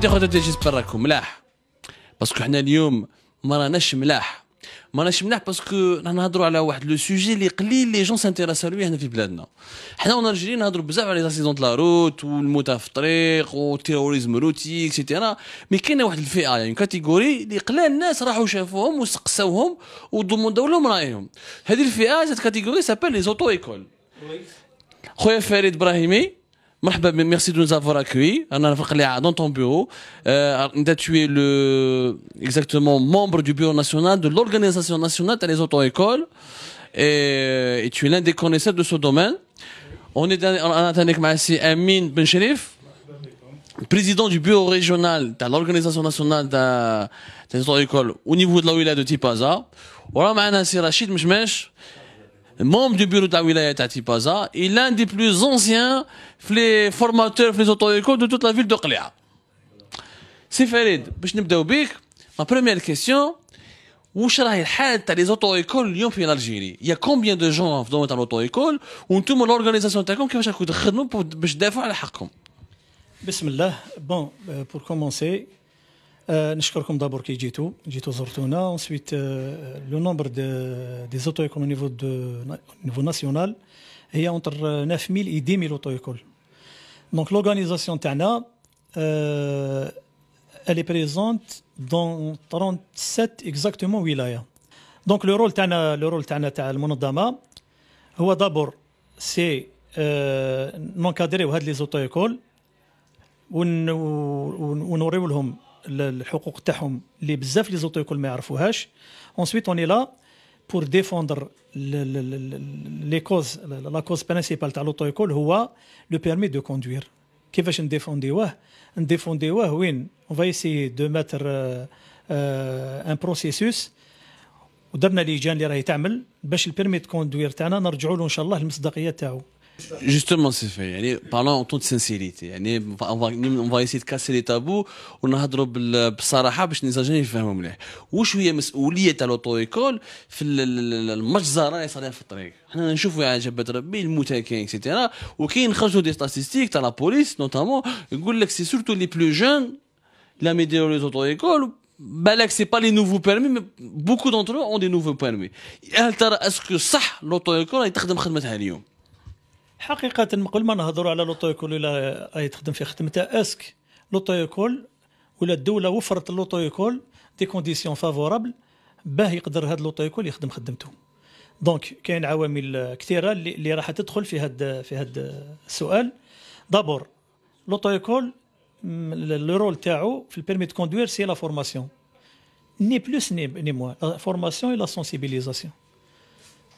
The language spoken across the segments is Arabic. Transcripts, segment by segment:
ودي خويا تجي راكم ملاح باسكو حنا اليوم ما راناش ملاح ما راناش ملاح باسكو رانا نهضروا على واحد لو سوجي اللي قليل لي جون سانتيراس لو هنا في بلادنا حنا وانا رجلين نهضروا بزاف على دو لا روت والموتى في الطريق والتيروريزم روتي اكسيتيرا مي كاينه واحد الفئه يعني كاتيجوري اللي قلال الناس راحوا شافوهم وسقساوهم ودومونداو لهم رايهم هذه الفئه هذه كاتيجوري سابيل لي زوتو ايكول خويا فريد ابراهيمي merci de nous avoir accueillis. Dans ton bureau, euh, tu es le, exactement membre du bureau national de l'Organisation nationale des auto-écoles et, et, tu es l'un des connaisseurs de ce domaine. On est en avec Amin Ben président du bureau régional de l'Organisation nationale des auto-écoles au niveau de la wilaya de Tipaza. On a Rachid membre du bureau de la wilaya il et l'un des plus anciens formateurs, de auto-écoles de toute la ville de Qlia. C'est Farid. Ma première question, où est les auto-écoles Lyon en Algérie Il y a combien de gens dans l'auto-école comment tout mon organisation qui va pour défendre le Bismillah, bon, euh, pour commencer, je crois que d'abord, il euh, le nombre des au niveau national, il y a entre 9000 euh, et 10 000 auto Donc, l'organisation TANA euh, est présente dans 37 exactement, où Donc, le rôle TANA, le rôle TANA, le monodama, c'est d'abord de encadrer les auto-écoles, où nous الحقوق تاعهم اللي بزاف لي يكون ما يعرفوهاش اونسويت اوني لا بور ديفوندر لي كوز لا كوز برينسيبال تاع ايكول هو لو بيرمي دو كوندوير كيفاش نديفونديوه نديفونديوه وين اون فايسي دو ماتر ان بروسيسوس ودرنا لجان اللي راهي تعمل باش البيرمي دو كوندوير تاعنا نرجعوا له ان شاء الله المصداقيه تاعو جوستومون سي في يعني بارلون اون توت سانسيريتي يعني اون فا يسي تكاسي لي تابو ونهضروا بالصراحه باش نيزاجين يفهموا مليح وشويه مسؤوليه تاع لوطو ايكول في المجزره اللي صاريه في الطريق حنا نشوفوا على جبهه ربي الموتى كاين اكسيتيرا وكاين خرجوا دي ستاتيستيك تاع لابوليس بوليس نوتامون يقول لك سي سورتو لي بلو جون لا ميديو لي زوطو ايكول بالك سي با لي نوفو بيرمي مي بوكو دونتر اون دي نوفو بيرمي هل ترى اسكو صح لوطو ايكول تخدم خدمتها اليوم حقيقه قبل ما نهضروا على لوطويكول ولا اي تخدم في خدمتها اسك لوطويكول ولا الدوله وفرت لوطويكول دي كونديسيون فافورابل باه يقدر هذا لوطويكول يخدم خدمته دونك كاين عوامل كثيره اللي راح تدخل في هذا في هذا السؤال دابور لوطويكول لو رول تاعو في البيرمي دو كوندوير سي لا فورماسيون ني بلوس ني موان لا فورماسيون لا سونسيبيليزاسيون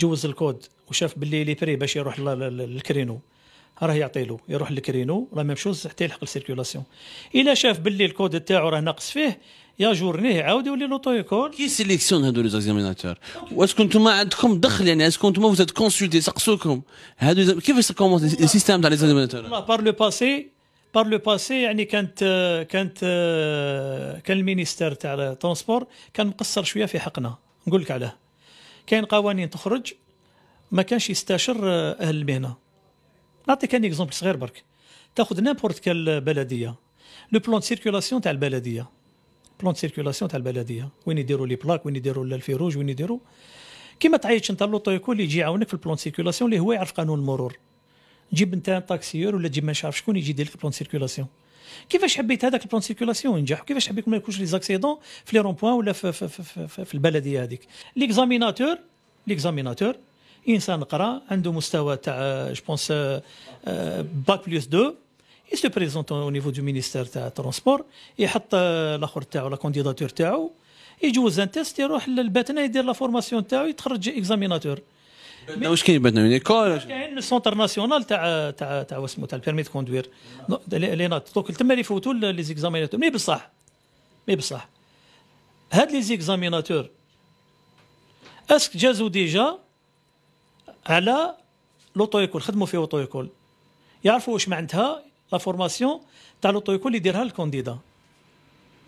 جوز الكود وشاف باللي لي بري باش يروح للكرينو راه يعطي له يروح للكرينو راه ميم شوز حتى يلحق السيركيولاسيون الا شاف باللي الكود تاعو راه ناقص فيه يا جورنيه عاود يولي لوطو يكول كي سيليكسيون هادو لي زاكزاميناتور واش كنتم عندكم دخل يعني اش كنتم فوت كونسلتي سقسوكم هادو كيفاش كومون السيستم تاع لي زاكزاميناتور لا بار لو باسي بار لو باسي يعني كانت كانت كان المينيستير تاع الترونسبور كان مقصر شويه في حقنا نقول لك علاه كاين قوانين تخرج ما كانش يستشر آه، اهل المهنه نعطيك ان اكزومبل صغير برك تاخذ نيمبورت كال بلديه لو بلون سيركولاسيون تاع البلديه بلون سيركولاسيون تاع البلديه وين يديروا لي بلاك وين يديروا الفيروج وين يديروا كيما تعيطش انت لوطويكو اللي يجي يعاونك في البلون سيركولاسيون اللي هو يعرف قانون المرور جيب انت تاكسيور ولا تجيب ما عارف شكون يجي يدير لك البلون سيركولاسيون كيفاش حبيت هذاك البلان سيركولاسيون ينجح وكيفاش حبيت ما يكونش لي زاكسيدون في لي رون بوان ولا في, في, في, في, في البلديه هذيك ليكزاميناتور ليكزاميناتور انسان قرا عنده مستوى تاع جو بونس باك بلس 2 اي سو بريزونت او نيفو دو مينيستير تاع ترونسبور يحط الاخر تاعو لا كونديداتور تاعو يجوز ان تيست يروح للباتنا يدير لا فورماسيون تاعو يتخرج اكزاميناتور بدنا واش كاين بدنا يونيكول كاين السونتر ناسيونال تاع تاع تاع واسمو تاع البيرمي دو كوندوير لي دوك تما اللي يفوتوا لي زيكزاميناتور مي بصح مي بصح هاد لي زيكزاميناتور اسك جازو ديجا على لوطو ايكول خدموا في لوطو ايكول يعرفوا واش معناتها لا فورماسيون تاع لوطو ايكول اللي يديرها الكونديدا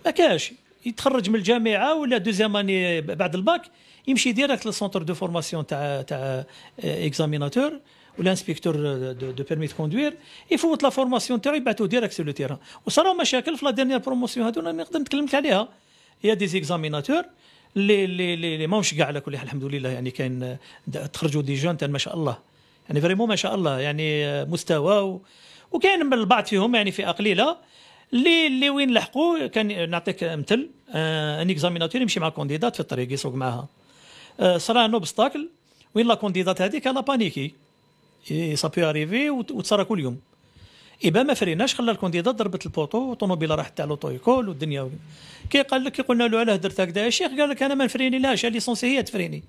ما كاش يتخرج من الجامعه ولا دوزيام اني بعد الباك يمشي ديريكت للسونتر دو فورماسيون تاع تاع آه، اكزاميناتور ولا انسبكتور دو بيرمي دو كوندوير يفوت لا فورماسيون تاعو يبعثو ديريكت سو لو تيران وصراو مشاكل في لا ديرنيير بروموسيون هادو انا نقدر تكلمت عليها هي دي زيكزاميناتور اللي اللي اللي ماهمش كاع على كل حال الحمد لله يعني كاين تخرجوا دي جون ما شاء الله يعني فريمون ما شاء الله يعني آه، مستوى وكاين من البعض فيهم يعني فئه قليله اللي اللي وين لحقوا كان نعطيك مثل ان آه، اكزاميناتور يمشي مع كونديدات في الطريق يسوق معاها آه، صرا ان اوبستاكل وين لا كونديدات هذيك لا بانيكي سابي اريفي وتصرا كل يوم إبا ما فريناش خلى الكونديدات ضربت البوطو الطوموبيله راحت تاع لوطو لوطويكول والدنيا كي قال لك كي قلنا له علاه درت هكذا يا شيخ قال لك انا ما نفريني لاش ليسونسي هي تفريني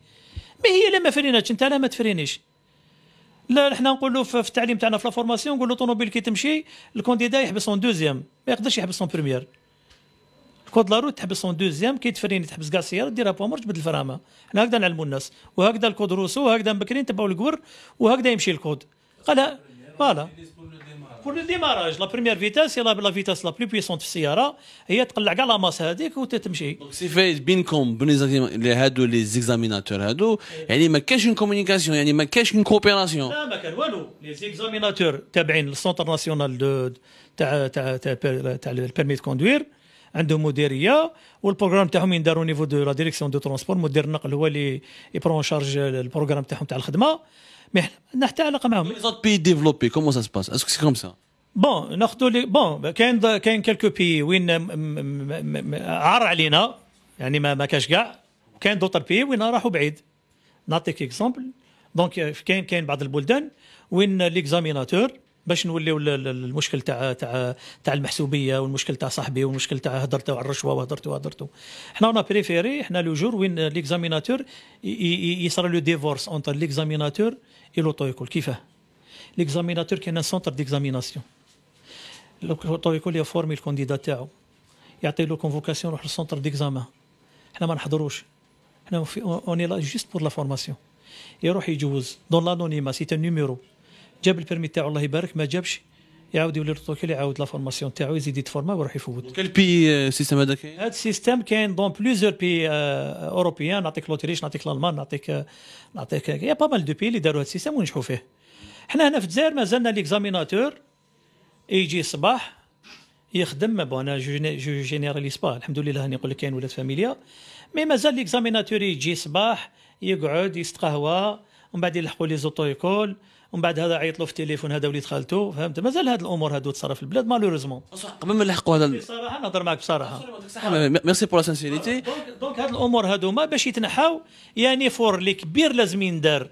مي هي لا ما فريناش انت لا ما تفرينيش لا حنا نقولوا في التعليم تاعنا في لافورماسيون نقولوا طوموبيل كي تمشي الكونديدا يحبس اون دوزيام ما يقدرش يحبس اون بريمير كود لا روت تحبس اون دوزيام كي تفريني تحبس كاع السياره ديرها بوامور تبدل الفرامه حنا هكذا نعلموا الناس وهكذا الكود روسو وهكذا مبكرين تبعوا الكور وهكذا يمشي الكود قال فوالا ديماراج لا بروميير فيتاس هي لا فيتاس لا بلو بويسونت في السياره هي تقلع كاع لا ماس هذيك وتتمشي سي بينكم بين هادو لي زيكزاميناتور هادو يعني ما كاينش اون كومونيكاسيون يعني ما كاينش اون كوبيراسيون لا ما كان والو لي زيكزاميناتور تابعين للسونتر ناسيونال دو تاع تاع تاع البيرمي دو كوندوير عندهم مديريه والبروغرام تاعهم يندار نيفو دو لا ديريكسيون دو ترونسبور مدير النقل هو اللي يبرون شارج البروغرام تاعهم تاع الخدمه مي on a Les autres pays développés, comment ça se passe Est-ce que c'est comme ça Bon, les... bon, كاين كالكو بي وين عار علينا يعني ما ما كاش كاع كاين دوتر بي وين راحوا بعيد نعطيك اكزومبل دونك كاين كاين بعض البلدان وين ليكزاميناتور باش نوليو المشكل تاع تاع تاع المحسوبيه والمشكل تاع صاحبي والمشكل تاع هضرته على الرشوه وهدرت وهدرت حنا اون بريفيري حنا لو جور وين ليكزاميناتور يصرى لو ديفورس اونتر ليكزاميناتور اي لوطويكول كيفاه ليكزاميناتور كاين سونتر ديكزاميناسيون لوطويكول يفورمي الكونديدا تاعو يعطي له كونفوكاسيون يروح للسونتر ديكزامان حنا ما نحضروش حنا اوني لا جوست بور لا فورماسيون يروح يجوز دون لانونيما سيت نيميرو جاب البيرمي تاعو الله يبارك ما جابش يعاود يولي لطوكيل يعاود لا فورماسيون تاعو يزيد يتفورما ويروح يفوت كل بي سيستم هذا كاين هذا السيستم كاين دون بليزيور بي اوروبيان نعطيك لوتريش نعطيك الالمان نعطيك نعطيك يا با مال دو بي اللي داروا هذا السيستم ونجحوا فيه حنا هنا في الجزائر مازلنا ليكزاميناتور يجي الصباح يخدم ما بون انا جو جينيراليس با الحمد لله هاني نقول لك كاين ولاد فاميليا مي مازال ليكزاميناتور يجي الصباح يقعد يستقهوى ومن بعد يلحقوا لي زوتو ومن بعد هذا عيط له في التليفون هذا وليد خالته فهمت مازال هاد الامور هادو تصرف في البلاد مالوريزمون قبل ما نلحقوا هذا بصراحه نهضر معك بصراحه ميرسي بور سانسيريتي دونك هاد الامور هذوما باش يتنحاو يعني فور لي كبير لازم يندار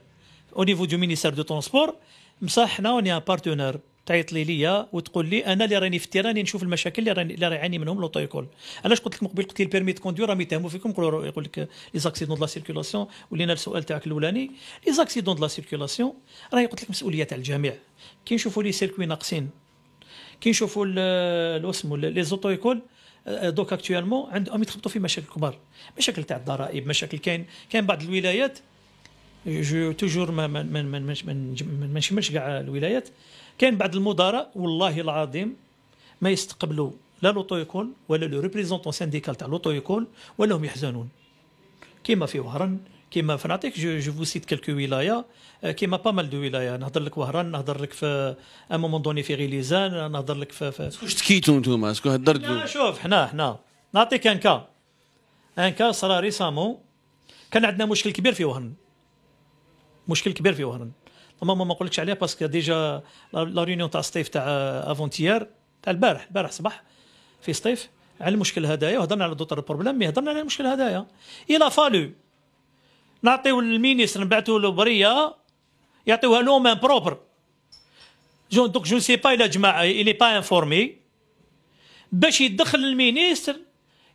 او نيفو دو مينيستير دو ترونسبور مصحنا وني ان بارتنير تعيط لي ليا وتقول لي انا اللي راني في التيران نشوف المشاكل اللي راني اللي يعاني منهم لوطويكول علاش قلت لك مقبل قلت لي البيرمي دو كوندور راهم يتهموا فيكم يقول لك لي زاكسيدون دو لا سيركولاسيون ولينا السؤال تاعك الاولاني لي زاكسيدون دو لا سيركولاسيون راهي قلت لك مسؤوليه تاع الجميع كي نشوفوا لي سيركوي ناقصين كي نشوفوا اسمو لي زوطويكول دوك اكتويلمون عندهم يتخبطوا في مشاكل كبار مشاكل تاع الضرائب مشاكل كاين كاين بعض الولايات جو توجور ما ما ما ما نشملش كاع الولايات كاين بعض المدراء والله العظيم ما يستقبلوا لا لوطو يكون ولا لو ريبريزونتون سانديكال تاع لوطو يكون ولا هم يحزنون كيما في وهران كيما نعطيك جو جو فو سيت كلكو ولايه كيما با مال دو ولايه نهضر لك وهران نهضر لك في ان مومون دوني في غيليزان نهضر لك في, اسكو شتكيتو نتوما اسكو هدرتو شوف حنا حنا نعطيك ان كا ان كا صرا ريسامون كان عندنا مشكل كبير في وهران مشكل كبير في وهران ماما ما نقولكش عليها باسكو ديجا لا ريونيون تاع الصيف تاع افونتيير آه، تاع البارح البارح صباح في الصيف على المشكل هذايا وهضرنا على دوتر بروبليم مي هضرنا على المشكل هذايا الا فالو نعطيو للمينيستر نبعثوا له بريه يعطيوها لو مان بروبر جو دوك جو سي با الا جماعه الي با انفورمي باش يدخل المينيستر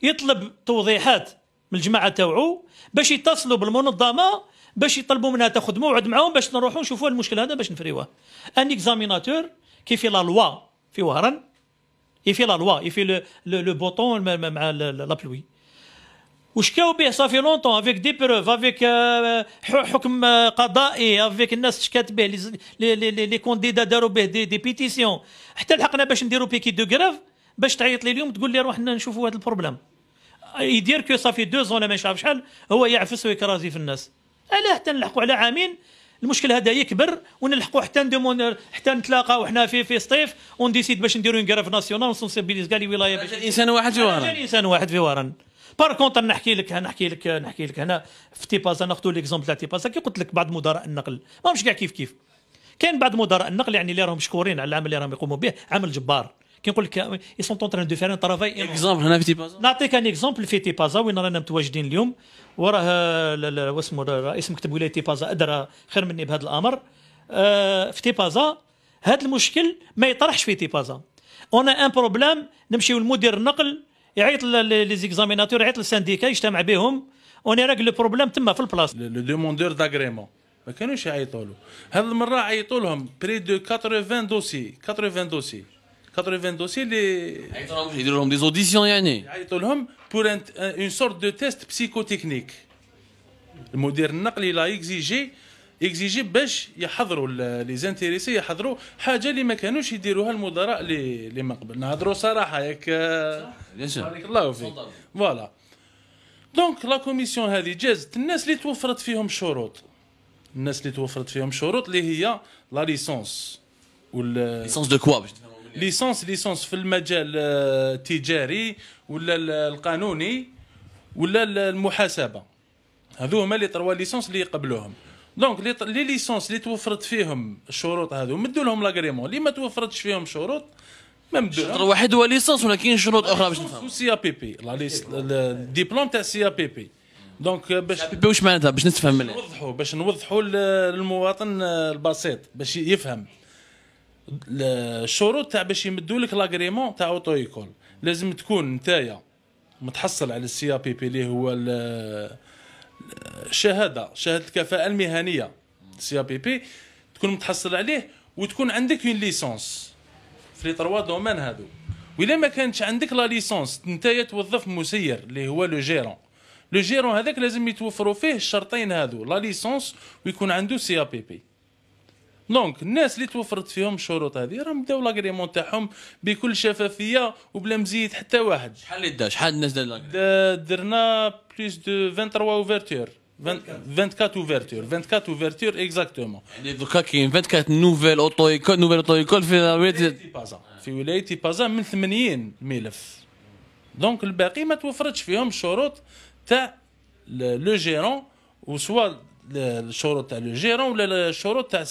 يطلب توضيحات من الجماعه تاوعو باش يتصلوا بالمنظمه باش يطلبوا منها تاخذ موعد معاهم باش نروحوا نشوفوا المشكل هذا باش نفريوه ان اكزاميناتور كي في لا لوا في وهران يفي لا لوا يفي لو بوطون مع لابلوي وشكاو به صافي لونتون افيك دي بروف افيك حكم euh، قضائي افيك الناس شكات به لي لي لي كونديدا داروا به دي, دي بيتيسيون حتى لحقنا باش نديرو بيكي دو كراف باش تعيط لي اليوم تقول لي روح نشوفوا هذا البروبليم يدير كو صافي دو زون انا ما شحال هو يعفس ويكرازي في الناس علاه تنلحقوا على عامين المشكل هذا يكبر ونلحقوا حتى ندمون حتى نتلاقاو حنا في في سطيف ونديسيد باش نديروا ان كراف ناسيونال ونسونسيبيليز كاع الولايه باش انسان واحد في ورن انسان واحد في ورن بار كونتر نحكي لك نحكي لك نحكي لك هنا في تيبازا ناخذ ليكزومبل تاع تيبازا كي قلت لك بعض مدراء النقل ماهمش كاع كيف كيف كاين بعض مدراء النقل يعني اللي راهم مشكورين على العمل اللي راهم يقوموا به عمل جبار كي نقول لك اي سون تران دو فير ان ترافاي اكزومبل هنا في تيبازا نعطيك ان اكزومبل في تيبازا وين رانا متواجدين اليوم وراه واسمه رئيس مكتب ولايه تيبازا ادرى خير مني بهذا الامر في تيبازا هذا المشكل ما يطرحش في تيبازا اون ان بروبليم نمشيو لمدير النقل يعيط لي زيكزاميناتور يعيط للسانديكا يجتمع بهم اوني راك لو بروبليم تما في البلاصه لو دوموندور داغريمون ما كانوش يعيطوا له هذه المره عيطوا لهم بري دو 80 دوسي 80 دوسي 80 ah, dossiers ah, les يديروا لهم دي زوديسيون يعني يعيطوا لهم بور اون سورت دو تيست تكنيك المدير النقلي لا اكزيجي اكزيجي باش يحضروا لي زانتيريسي يحضروا حاجه اللي ما كانوش يديروها المدراء اللي اللي من قبل نهضروا صراحه ياك بارك الله فيك فوالا دونك لا كوميسيون هذه جازت الناس اللي توفرت فيهم شروط الناس اللي توفرت فيهم شروط اللي هي لا ليسونس وال ليسونس دو كوا باش ليسونس ليسونس في المجال آه، التجاري ولا القانوني ولا المحاسبه هذو هما لي تروا ليسونس اللي يقبلوهم دونك لي ليسونس اللي توفرت فيهم الشروط هذو مدوا لهم لاغريمون اللي ما توفرتش فيهم شروط ما مدوا شرط واحد هو ليسونس ولا كاين شروط اخرى باش نفهم سي ا بي بي الدبلوم تاع سي ا بي بي دونك باش بي واش معناتها باش نتفهم مليح نوضحوا باش نوضحوا للمواطن آه، البسيط باش يفهم الشروط تاع باش يمدوا لك لاغريمون تاع اوتو ايكول لازم تكون نتايا متحصل على السي بي بي اللي هو الشهاده شهاده الكفاءه المهنيه ا بي بي تكون متحصل عليه وتكون عندك اون ليسونس في لي تروا دومان هادو وإلا ما كانتش عندك لا ليسونس نتايا توظف مسير اللي هو لو جيرون لو جيرون هذاك لازم يتوفروا فيه الشرطين هادو لا ليسونس ويكون عنده سي بي بي دونك الناس اللي توفرت فيهم الشروط هذه راهم بداو لاغريمون تاعهم بكل شفافيه وبلا مزيد حتى واحد شحال اللي دا شحال الناس دار درنا بليس دو 23 اوفرتور 24 اوفرتور 24 اوفرتور اكزاكتومون يعني دوكا كاين 24 نوفيل اوتو ايكول نوفيل اوتو ايكول في ولايه بازا في ولايه بازا من 80 ملف دونك الباقي ما توفرتش فيهم الشروط تاع لو جيرون وسوا الشروط تاع لو جيرون ولا الشروط تاع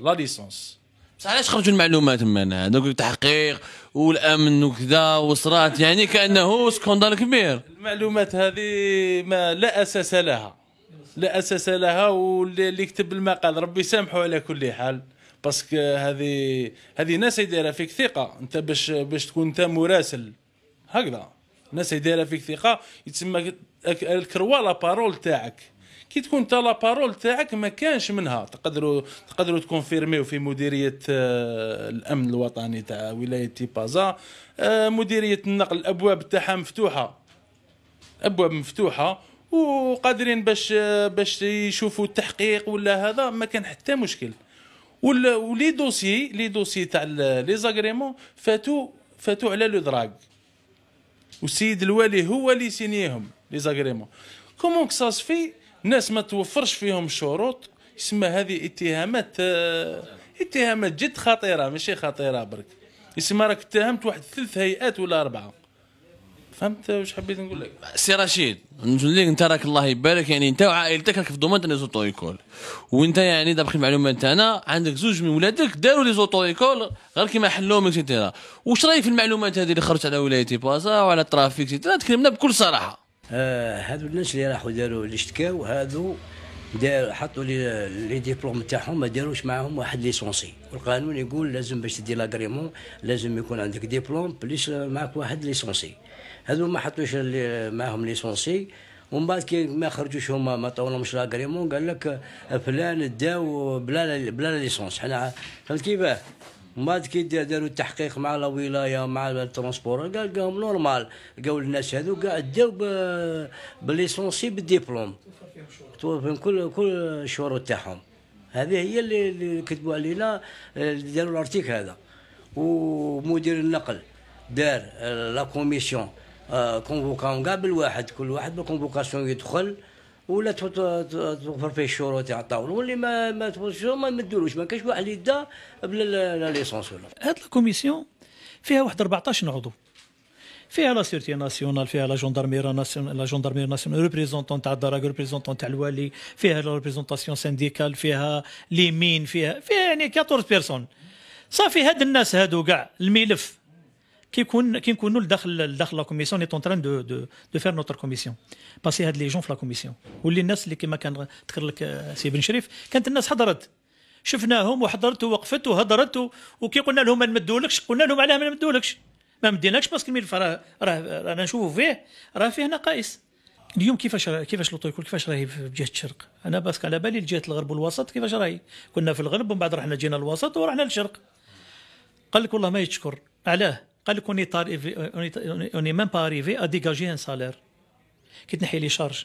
لا ليسونس بصح علاش خرجوا المعلومات من دوك التحقيق والامن وكذا وصرات يعني كانه سكوندال كبير المعلومات هذه ما لا اساس لها لا اساس لها واللي كتب المقال ربي يسامحه على كل حال باسكو هذه هذه ناس يديرها فيك ثقه انت باش باش تكون انت مراسل هكذا ناس يديرها فيك ثقه يتسمى الكروا لا بارول تاعك كي تكون تا لابارول تاعك ما كانش منها تقدروا تقدروا تكونفيرميو في مديريه آه، الامن الوطني تاع ولايه تيبازا آه، مديريه النقل الابواب تاعها مفتوحه ابواب مفتوحه وقادرين باش آه، باش يشوفوا التحقيق ولا هذا ما كان حتى مشكل ولي دوسي لي دوسي تاع لي زاغريمون فاتوا فاتوا على لو دراغ والسيد الوالي هو اللي سينيهم لي زاغريمون كومون كساس سفي ناس ما توفرش فيهم شروط يسمى هذه اتهامات آه، اتهامات جد خطيره ماشي خطيره برك يسمى راك اتهمت واحد ثلاث هيئات ولا اربعه فهمت واش حبيت نقول لك سي رشيد نقول لك انت راك الله يبارك يعني انت وعائلتك راك في تاع لي زوتو ايكول وانت يعني دابا المعلومه تاعنا عندك زوج من ولادك داروا لي زوتو ايكول غير كيما حلوهم اكسيتيرا واش رايك في المعلومات هذه اللي خرجت على ولايه بازا وعلى الترافيك اكسيتيرا تكلمنا بكل صراحه آه، هادو الناس اللي راحوا داروا اللي اشتكاو هادو دار حطوا لي لي ديبلوم تاعهم ما داروش معاهم واحد ليسونسي والقانون يقول لازم باش تدي لاغريمون لازم يكون عندك ديبلوم بليس معك واحد ليسونسي هادو ما حطوش اللي معاهم ليسونسي ومن بعد كي ما خرجوش هما ما طولهمش لاغريمون قال لك فلان داو بلا بلا ليسونس حنا فهمت كيفاه ما كي داروا التحقيق مع لا ولايه مع الترونسبور قال لهم نورمال قالوا الناس هذو كاع داو بليسونسي بالدبلوم توفيهم كل كل الشهور تاعهم هذه هي اللي كتبوا علينا داروا الارتيك هذا ومدير النقل دار لا كوميسيون كونفوكا كاع بالواحد كل واحد بالكونفوكاسيون يدخل ولا توفر فيه الشروط تاع الطاوله واللي ما ما توفرش ما يمدولوش ما كاش واحد يدا بلا ليسونس ولا هاد لا كوميسيون فيها واحد 14 عضو فيها لا سيرتي ناسيونال فيها لا جوندارميرا ناسيونال لا جوندارميرا ناسيونال ريبريزونتون تاع الدرك ريبريزونتون تاع الوالي فيها لا ريبريزونتاسيون سانديكال فيها لي مين فيها فيها يعني 14 بيرسون صافي هاد الناس هادو كاع الملف كيكون كنكونوا لداخل لداخل لا كوميسيون ني طونتران دو دو دو فير نوتر كوميسيون باسي هاد لي جون في لا كوميسيون واللي الناس اللي كما كان ذكر لك سي بن شريف كانت الناس حضرت شفناهم وحضرت ووقفت وهضرت وكي قلنا لهم ما نمدولكش قلنا لهم علاه ما نمدولكش ما مديناكش باسكو الملف راه راه رانا نشوفوا فيه راه فيه نقائص اليوم كيفاش كيفاش لوطو يقول كيفاش راهي في جهه الشرق انا باسكو على بالي جهه الغرب والوسط كيفاش راهي كنا في الغرب ومن بعد رحنا جينا الوسط ورحنا للشرق قال لك والله ما يتشكر علاه قال لك اوني اوني ميم با اريفي ا ديجاجي ان سالير كي تنحي لي شارج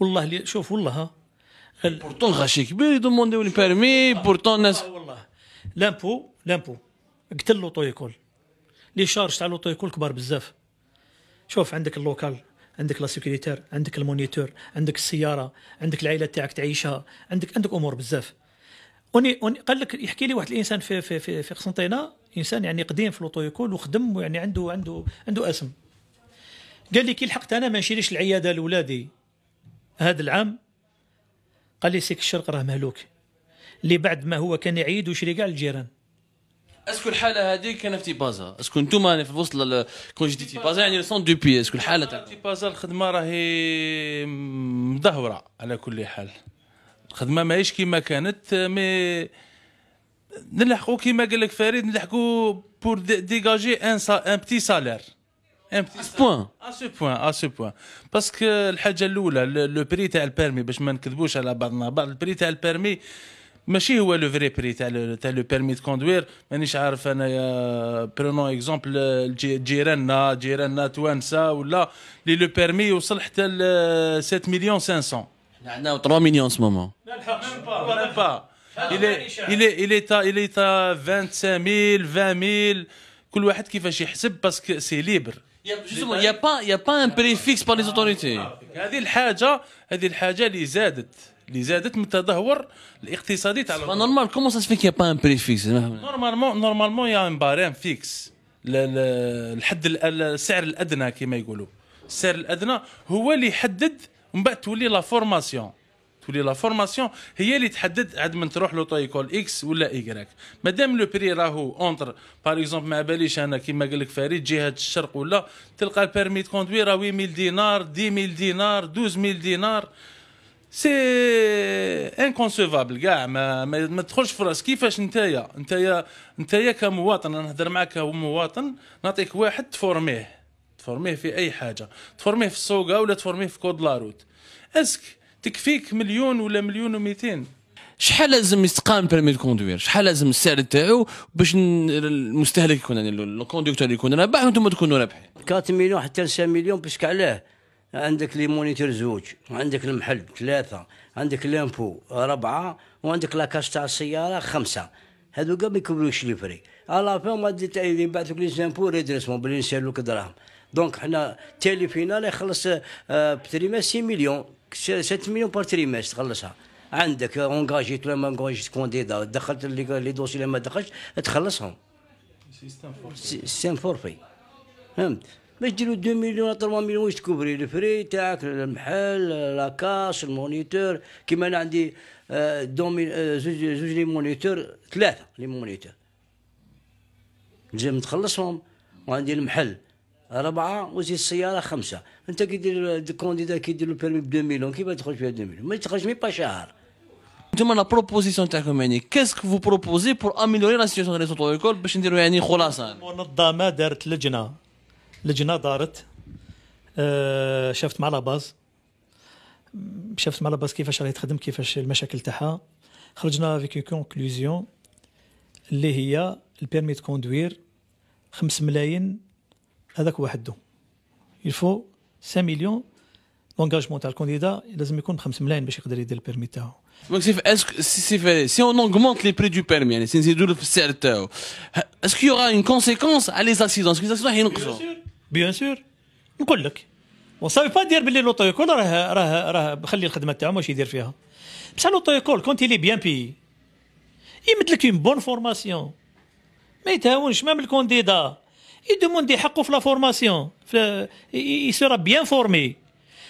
والله لي شوف والله بورتون غاشي كبير يدومونديو لي بيرمي بورتون ناس والله لامبو لامبو قتل لوطو يكول لي شارج تاع لوطو يكول كبار بزاف شوف عندك اللوكال عندك لا سيكريتير عندك المونيتور عندك السياره عندك العائله تاعك تعيشها عندك عندك امور بزاف اوني قال لك يحكي لي واحد الانسان في في في, في قسنطينه انسان يعني قديم في لوطويكول وخدم ويعني عنده عنده عنده اسم قال لي كي لحقت انا ما نشريش العياده لولادي هذا العام قال لي سيك الشرق راه مهلوك اللي بعد ما هو كان يعيد ويشري كاع الجيران اسكو الحاله هذه كان في تيبازا اسكو انتم يعني في وسط كون جدي تيبازا يعني سون دو بي اسكو الحاله تاع تيبازا الخدمه راهي مدهوره على كل حال الخدمه ماهيش كيما كانت مي نلحقوا كيما قال لك فريد نلحقوا بور ديجاجي ان ان بتي سالير ان بتي بوان ا سو بوان ا سو بوان باسكو الحاجه الاولى لو بري تاع البيرمي باش ما نكذبوش على بعضنا بعض البري تاع البيرمي ماشي هو لو فري بري تاع تاع لو بيرمي دو كوندوير مانيش عارف انايا برونو اكزومبل جيراننا جيراننا توانسه ولا لي لو بيرمي يوصل حتى ل 7 مليون 500 حنا عندنا 3 مليون سمومون لا الحق با il est il est il est à il est à كل واحد كيفاش يحسب باسكو سي ليبر جوستومون يا با يا با ان بري فيكس لي زوتوريتي هذه الحاجه هذه الحاجه اللي زادت اللي زادت من التدهور الاقتصادي تاع نورمال كومون سا سفيك يا با ان بريفيكس نورمالمون نورمالمون يا ان بارام فيكس الحد السعر الادنى كما يقولوا السعر الادنى هو اللي يحدد ومن بعد تولي لا فورماسيون تولي لا فورماسيون هي اللي تحدد عاد من تروح ايكول اكس ولا ايكراك مادام لو بري راهو اونتر باغ اكزومبل ما باليش انا كيما قال لك فريد جهه الشرق ولا تلقى البيرمي دو كوندوي راه 8000 دينار 10000 دينار 12000 دينار سي انكونسيفابل كاع ما ما, ما تدخلش في راس كيفاش نتايا نتايا نتايا كمواطن انا نهضر معاك كمواطن نعطيك واحد تفورميه تفورميه في اي حاجه تفورميه في السوق ولا تفورميه في كود لا اسك تكفيك مليون ولا مليون و200 شحال لازم يتقام بيرمي دو كوندوير شحال لازم السعر تاعو باش المستهلك يكون يعني الكونديكتور يكون رابح وانتم تكونوا رابحين 4 مليون حتى 5 مليون باسك علاه عندك لي مونيتور زوج وعندك المحل ثلاثه عندك لامبو اربعه وعندك لاكاش تاع السياره خمسه هادو كاع ما يكملوش لي فري على فين ما يبعثوك لي زامبو ريدريسمون بلي نسالوك دراهم دونك حنا تالي فينا يخلص يخلص آه، بتريما 6 مليون 6 مليون بار تريماس تخلصها عندك اونجاجيت ولا ما اونجاجيت كونديدا دخلت لي دوسي ولا ما دخلتش تخلصهم سيستم فورفي فهمت باش ديروا 2 مليون 3 مليون واش تكوبري الفري تاعك المحل لاكاش المونيتور كيما انا عندي آه، دومي آه، زوج زوج لي مونيتور ثلاثه لي مونيتور لازم تخلصهم وعندي المحل أربعة وزيد السيارة خمسة أنت كي دير الكونديدا كي دير لو بيرمي ب 2 مليون كيف تخرج فيها 2 مليون ما تخرجش مي با شهر انتم لا بروبوزيسيون تاعكم يعني كاسك فو بروبوزي بور اميليوري لا سيتياسيون ريزو ايكول باش نديروا يعني خلاصه المنظمه دارت لجنه لجنه دارت آه، شافت مع لاباز شافت مع لاباز كيفاش راهي تخدم كيفاش المشاكل تاعها خرجنا فيك كونكلوزيون اللي هي البيرمي كوندوير 5 ملايين هذاك وحده يلفو 5 مليون لونغاجمون تاع الكونديدا لازم يكون ب 5 ملايين باش يقدر يدير البيرمي تاعو دونك سي اسك سي سي اون اوغمونت لي بري دو بيرمي يعني سي نزيدو في السعر تاعو اسكو يورا اون كونسيكونس على لي زاكسيدون اسكو زاكسيدون حينقصوا بيان سور نقول لك وصافي با دير باللي لوطو يكون راه راه راه بخلي الخدمه تاعو واش يدير فيها بصح لوطو يكون كونت لي بيان بي يمدلك اون بون فورماسيون ما يتهاونش مام الكونديدا يدوموندي حقه في لا فورماسيون يسيرا بيان فورمي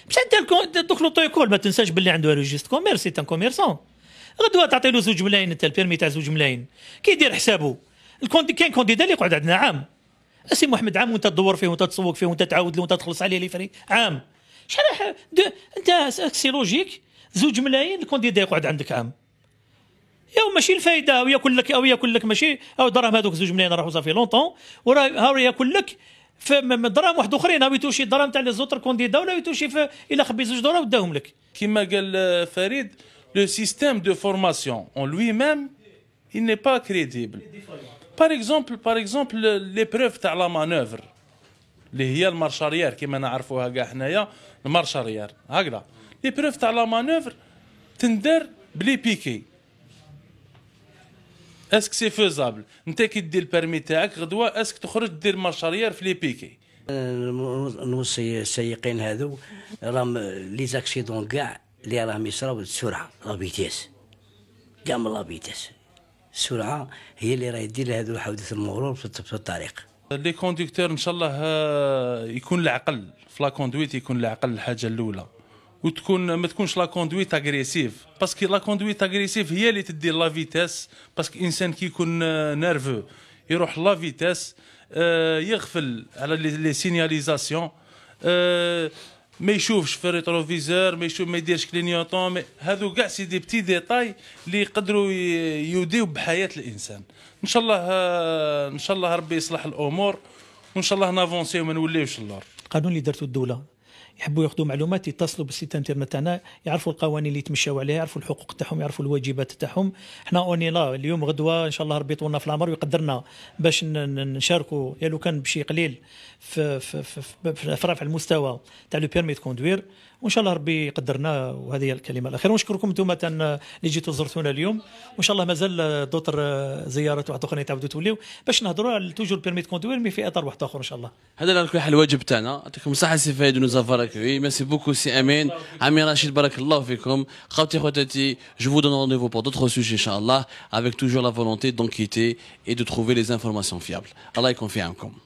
باش انت دوك طيكول ما تنساش باللي عنده ريجيست كوميرس سي ان كوميرسون غدوه تعطي له زوج ملايين انت البيرمي تاع زوج كي كيدير حسابه الكوندي كاين كونديدا اللي يقعد عندنا عام اسي محمد عام وانت تدور فيه وانت تسوق فيه وانت تعاود له وانت تخلص عليه لي فري عام شحال انت سي لوجيك زوج ملايين الكونديدا يقعد عندك عام يا ماشي الفايده او ياكل لك او ياكل لك ماشي او دراهم هذوك زوج ملايين راحوا صافي لونطون وراه ياكل لك فما دراهم واحد اخرين هاو يتوشي الدراهم تاع لي زوتر كونديدا ولا يتوشي الى خبي زوج دراهم وداهم لك كما قال فريد لو سيستيم دو فورماسيون اون لوي ميم ني با كريديبل بار اكزومبل بار اكزومبل لي بروف تاع لا مانوفر اللي هي المارشاريير كيما كما نعرفوها كاع حنايا المارشاريير هكذا لي بروف تاع لا مانوفر تندر بلي بيكي اسك سي فيزابل انت كي دير البيرمي تاعك غدوه اسك تخرج دير مارشاريير في لي بيكي نوصي السائقين هذو راهم لي زاكسيدون كاع اللي راهم يصراو السرعه لا فيتيس كاع من لا فيتيس السرعه هي اللي راهي دير هذو الحوادث المرور في الطريق لي كونديكتور ان شاء الله يكون العقل في لا كوندويت يكون العقل الحاجه الاولى وتكون ما تكونش لا كوندويت اغريسيف باسكو لا كوندويت اغريسيف هي اللي تدي لا فيتاس باسكو الانسان كي يكون نيرفو آه، يروح لا آه، فيتاس يغفل على لي سينياليزاسيون آه، ما يشوفش في الريتروفيزور ما يشوف ما يديرش كلينيوطون هذو كاع سي دي بتي ديتاي اللي يقدروا يوديو بحياه الانسان ان شاء الله ان شاء الله ربي يصلح الامور وان شاء الله نافونسي وما نوليوش اللور القانون اللي درته الدوله يحبوا ياخذوا معلومات يتصلوا بالسيت انترنت تاعنا يعرفوا القوانين اللي يتمشاو عليها يعرفوا الحقوق تاعهم يعرفوا الواجبات تاعهم حنا اوني لا اليوم غدوه ان شاء الله ربي يطولنا في العمر ويقدرنا باش نشاركوا يا لو كان بشي قليل في في في, في, في رفع المستوى تاع لو بيرمي كوندوير وان شاء الله ربي يقدرنا وهذه هي الكلمه الاخيره ونشكركم انتم اللي جيتوا زرتونا اليوم وان شاء الله مازال دوتر زيارات واحد اخرين تعاودوا توليو باش نهضروا على توجور بيرمي كوندوير مي في اطار واحد اخر ان شاء الله هذا على كل حال الواجب تاعنا يعطيكم الصحه سي فايد ونزافر merci beaucoup aussi Amin Amin Rachid barakallah fikum خواتي خواتاتي je vous donne rendez-vous pour d'autres sujets inchallah avec toujours la volonté d'enquêter et de trouver les informations fiables Allah confiant في vous.